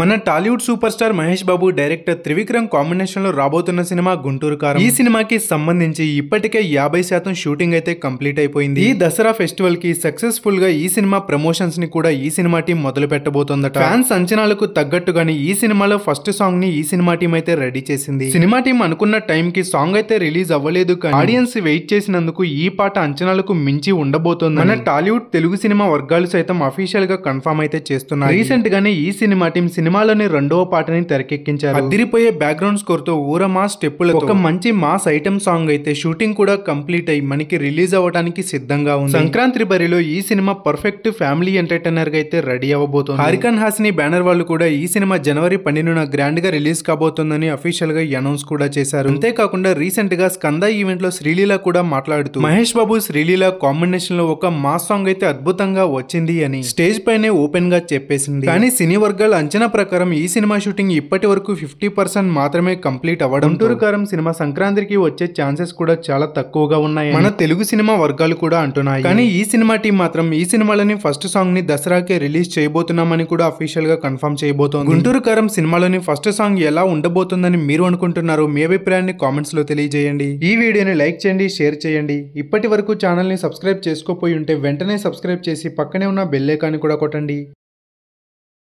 మన Tollywood superstar Mahesh Babu director Trivikram combination లో రాబోతున్న సినిమా గుంటూరు కారం ఈ సినిమాకి సంబంధించి ఇప్పటికే యాభై శాతం షూటింగ్ అయితే కంప్లీట్ అయిపోయింది ఈ దసరా ఫెస్టివల్ కి సక్సెస్ఫుల్ గా ఈ సినిమా ప్రమోషన్స్ ని కూడా ఈ సినిమా టీం మొదలు పెట్టబోతుందట ఫ్యాన్స్ అంచనాలకు తగ్గట్టుగానే ఈ సినిమాలో ఫస్ట్ సాంగ్ ని ఈ సినిమా టీం అయితే రెడీ చేసింది సినిమా టీం అనుకున్న టైం కి సాంగ్ అయితే రిలీజ్ అవ్వలేదు కానీ ఆడియన్స్ వెయిట్ చేసినందుకు ఈ పాట అంచనాలకు మించి ఉండబోతుంది మన టాలీవుడ్ తెలుగు సినిమా వర్గాలు సైతం అఫీషియల్ గా కన్ఫర్మ్ అయితే చేస్తున్నారు రీసెంట్ గానే ఈ సినిమా టీం సినిమా సినిమాలోని రెండవ పాటని తెరకెక్కించారు అదిరిపోయే బ్యాక్గ్రౌండ్ స్కోర్ తో ఊర మాస్ స్టెప్పులు ఒక మంచి మాస్ ఐటమ్ సాంగ్ అయితే షూటింగ్ కూడా కంప్లీట్ అయ్యి మనకి రిలీజ్ అవ్వడానికి సిద్ధంగా ఉంది సంక్రాంతి బరిలో ఈ సినిమా పర్ఫెక్ట్ ఫ్యామిలీ ఎంటర్టైనర్ గా అయితే రెడీ అవ్వబోతుంది హరికన్ హాసిని బ్యానర్ వాళ్ళు కూడా ఈ సినిమా జనవరి పన్నెండున గ్రాండ్ గా రిలీజ్ కాబోతుందని అఫీషియల్ గా అనౌన్స్ కూడా చేశారు అంతేకాకుండా రీసెంట్ గా స్కంద ఈవెంట్ లో శ్రీలీల కూడా మాట్లాడుతూ మహేష్ బాబు శ్రీలీల కాంబినేషన్ లో ఒక మాస్ సాంగ్ అయితే అద్భుతంగా వచ్చింది అని స్టేజ్ పైనే ఓపెన్ గా చెప్పేసింది కానీ సినీ వర్గాలు అంచనా ప్రకారం ఈ సినిమా షూటింగ్ ఇప్పటి వరకు ఫిఫ్టీ పర్సెంట్ మాత్రమే కంప్లీట్ అవ్వడం కారం సినిమా సంక్రాంతికి వచ్చే ఛాన్సెస్ కూడా చాలా తక్కువగా ఉన్నాయి మన తెలుగు సినిమా వర్గాలు కూడా అంటున్నాయి కానీ ఈ సినిమా టీం మాత్రం ఈ సినిమాలోని ఫస్ట్ సాంగ్ ని దసరాకే రిలీజ్ చేయబోతున్నామని కూడా అఫీషియల్ గా కన్ఫర్మ్ చేయబోతోంది గుంటూరు కారం సినిమాలోని ఫస్ట్ సాంగ్ ఎలా ఉండబోతుందని మీరు అనుకుంటున్నారు మీ అభిప్రాయాన్ని కామెంట్స్ లో తెలియజేయండి ఈ వీడియోని లైక్ చేయండి షేర్ చేయండి ఇప్పటి వరకు ఛానల్ ని సబ్స్క్రైబ్ చేసుకోపోయి ఉంటే వెంటనే సబ్స్క్రైబ్ చేసి పక్కనే ఉన్న బెల్లేకాన్ని కూడా కొట్టండి